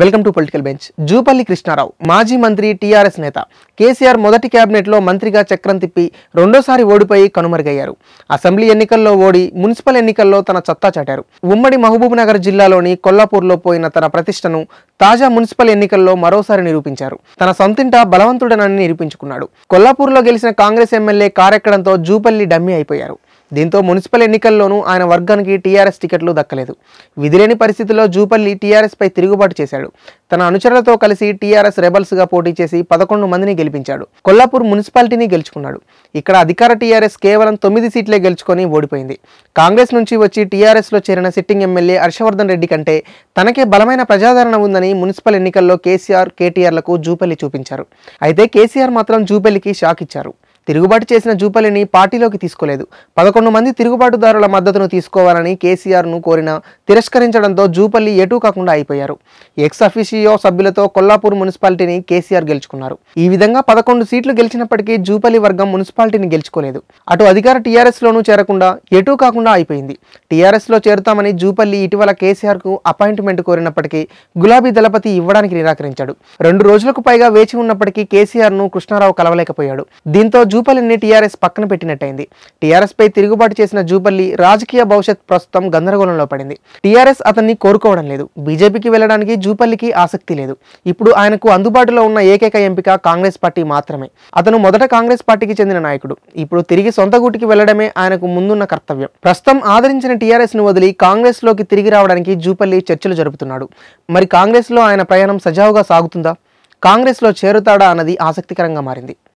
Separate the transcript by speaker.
Speaker 1: welcome to political bench Jupalli Krishnarao మాజీ మంత్రి TRS నేత కేసీఆర్ మొదటి క్యాబినెట్లో మంత్రిగా చక్రం తిప్పి రెండోసారి ఓడిపోయి కనుమరుగయ్యారు అసెంబ్లీ ఎన్నికల్లో ఓడి మున్సిపల్ ఎన్నికల్లో తన చత్తా చాటారు ఉమ్మడి మహబూబ్నగర్ జిల్లాలోని కొల్లాపూర్లో పోయిన తన ప్రతిష్టను తాజా మున్సిపల్ ఎన్నికల్లో మరోసారి నిరూపించారు తన సొంతింట బలవంతుడనని నిరూపించుకున్నాడు కొల్లాపూర్లో గెలిచిన కాంగ్రెస్ ఎమ్మెల్యే కారెక్కడంతో జూపల్లి డమ్మి అయిపోయారు దీంతో మున్సిపల్ ఎన్నికల్లోనూ ఆయన వర్గానికి టీఆర్ఎస్ టికెట్లు దక్కలేదు విధిలేని పరిస్థితుల్లో జూపల్లి టీఆర్ఎస్పై తిరుగుబాటు చేశాడు తన అనుచరులతో కలిసి టీఆర్ఎస్ రెబల్స్గా పోటీ చేసి పదకొండు మందిని గెలిపించాడు కొల్లాపూర్ మున్సిపాలిటీని గెలుచుకున్నాడు ఇక్కడ అధికార టీఆర్ఎస్ కేవలం తొమ్మిది సీట్లే గెలుచుకొని ఓడిపోయింది కాంగ్రెస్ నుంచి వచ్చి టీఆర్ఎస్లో చేరిన సిట్టింగ్ ఎమ్మెల్యే హర్షవర్ధన్ రెడ్డి కంటే తనకే బలమైన ప్రజాదరణ ఉందని మున్సిపల్ ఎన్నికల్లో కేసీఆర్ కేటీఆర్లకు జూపల్లి చూపించారు అయితే కేసీఆర్ మాత్రం జూపల్లికి షాక్ ఇచ్చారు తిరుగుబాటు చేసిన జూపల్లిని పార్టీలోకి తీసుకోలేదు పదకొండు మంది తిరుగుబాటుదారుల మద్దతును తీసుకోవాలని కేసీఆర్ను కోరిన తిరస్కరించడంతో జూపల్లి ఎటూ కాకుండా అయిపోయారు ఎక్స్ అఫీషియో సభ్యులతో కొల్లాపూర్ మున్సిపాలిటీని కేసీఆర్ గెలుచుకున్నారు ఈ విధంగా పదకొండు సీట్లు గెలిచినప్పటికీ జూపల్లి వర్గం మున్సిపాలిటీని గెలుచుకోలేదు అటు అధికార టీఆర్ఎస్లోనూ చేరకుండా ఎటూ కాకుండా అయిపోయింది టీఆర్ఎస్లో చేరుతామని జూపల్లి ఇటీవల కేసీఆర్కు అపాయింట్మెంట్ కోరినప్పటికీ గులాబీ దళపతి ఇవ్వడానికి నిరాకరించాడు రెండు రోజులకు పైగా వేచి ఉన్నప్పటికీ కేసీఆర్ను కృష్ణారావు కలవలేకపోయాడు దీంతో జూపల్లిని టీఆర్ఎస్ పక్కన పెట్టినట్టయింది టీఆర్ఎస్పై తిరుగుబాటు చేసిన జూపల్లి రాజకీయ భవిష్యత్ ప్రస్తుతం గందరగోళంలో పడింది టీఆర్ఎస్ అతన్ని కోరుకోవడం లేదు బీజేపీకి వెళ్ళడానికి జూపల్లికి ఆసక్తి లేదు ఇప్పుడు ఆయనకు అందుబాటులో ఉన్న ఏకైక ఎంపిక కాంగ్రెస్ పార్టీ మాత్రమే అతను మొదట కాంగ్రెస్ పార్టీకి చెందిన నాయకుడు ఇప్పుడు తిరిగి సొంత గూటికి వెళ్లడమే ఆయనకు ముందున్న కర్తవ్యం ప్రస్తుతం ఆదరించిన టీఆర్ఎస్ ను వదిలి కాంగ్రెస్ లోకి తిరిగి రావడానికి జూపల్లి చర్చలు జరుపుతున్నాడు మరి కాంగ్రెస్ లో ఆయన ప్రయాణం సజావుగా సాగుతుందా కాంగ్రెస్లో చేరుతాడా అన్నది ఆసక్తికరంగా మారింది